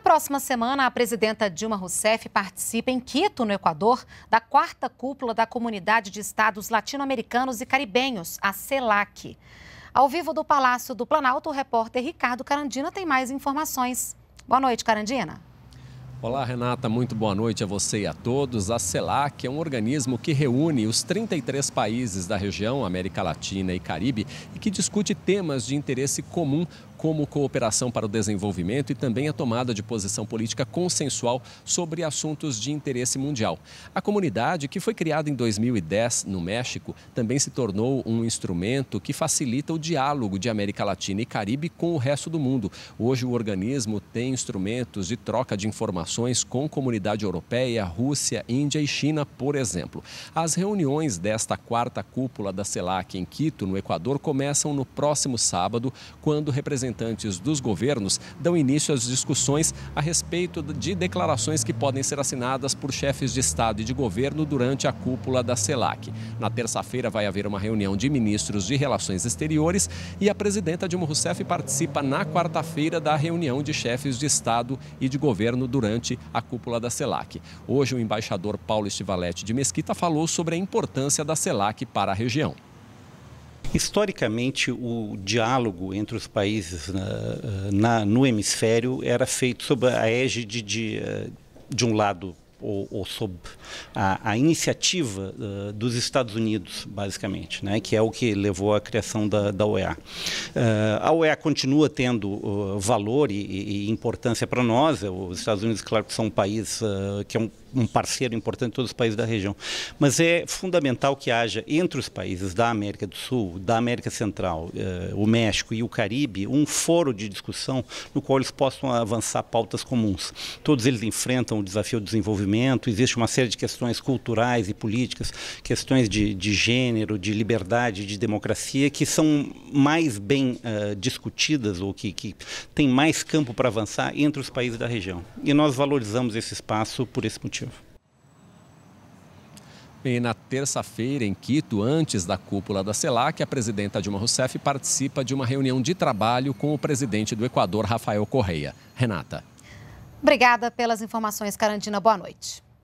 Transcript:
Na próxima semana, a presidenta Dilma Rousseff participa em Quito, no Equador, da quarta cúpula da Comunidade de Estados Latino-Americanos e Caribenhos, a CELAC. Ao vivo do Palácio do Planalto, o repórter Ricardo Carandina tem mais informações. Boa noite, Carandina. Olá, Renata, muito boa noite a você e a todos. A CELAC é um organismo que reúne os 33 países da região América Latina e Caribe e que discute temas de interesse comum como cooperação para o desenvolvimento e também a tomada de posição política consensual sobre assuntos de interesse mundial. A comunidade, que foi criada em 2010 no México, também se tornou um instrumento que facilita o diálogo de América Latina e Caribe com o resto do mundo. Hoje, o organismo tem instrumentos de troca de informações com comunidade europeia, Rússia, Índia e China, por exemplo. As reuniões desta quarta cúpula da CELAC em Quito, no Equador, começam no próximo sábado, quando representantes representantes dos governos dão início às discussões a respeito de declarações que podem ser assinadas por chefes de Estado e de governo durante a cúpula da CELAC. Na terça-feira vai haver uma reunião de ministros de Relações Exteriores e a presidenta Dilma Rousseff participa na quarta-feira da reunião de chefes de Estado e de governo durante a cúpula da CELAC. Hoje, o embaixador Paulo Estivalete de Mesquita falou sobre a importância da CELAC para a região. Historicamente, o diálogo entre os países na, né, na, no hemisfério era feito sob a égide de, eh, de um lado ou, ou sob a, a iniciativa uh, dos Estados Unidos, basicamente, né, que é o que levou à criação da, da OEA. Uh, a OEA eh, continua tendo uh, valor e, e importância para nós. Os Estados Unidos, claro, que são um país que é um um parceiro importante em todos os países da região. Mas é fundamental que haja entre os países da América do Sul, da América Central, eh, o México e o Caribe, um foro de discussão no qual eles possam avançar pautas comuns. Todos eles enfrentam o desafio do desenvolvimento, existe uma série de questões culturais e políticas, questões de, de gênero, de liberdade, de democracia, que são mais bem eh, discutidas ou que, que têm mais campo para avançar entre os países da região. E nós valorizamos esse espaço por esse motivo. E na terça-feira, em Quito, antes da cúpula da CELAC, a presidenta Dilma Rousseff participa de uma reunião de trabalho com o presidente do Equador, Rafael Correia. Renata. Obrigada pelas informações, Carandina. Boa noite.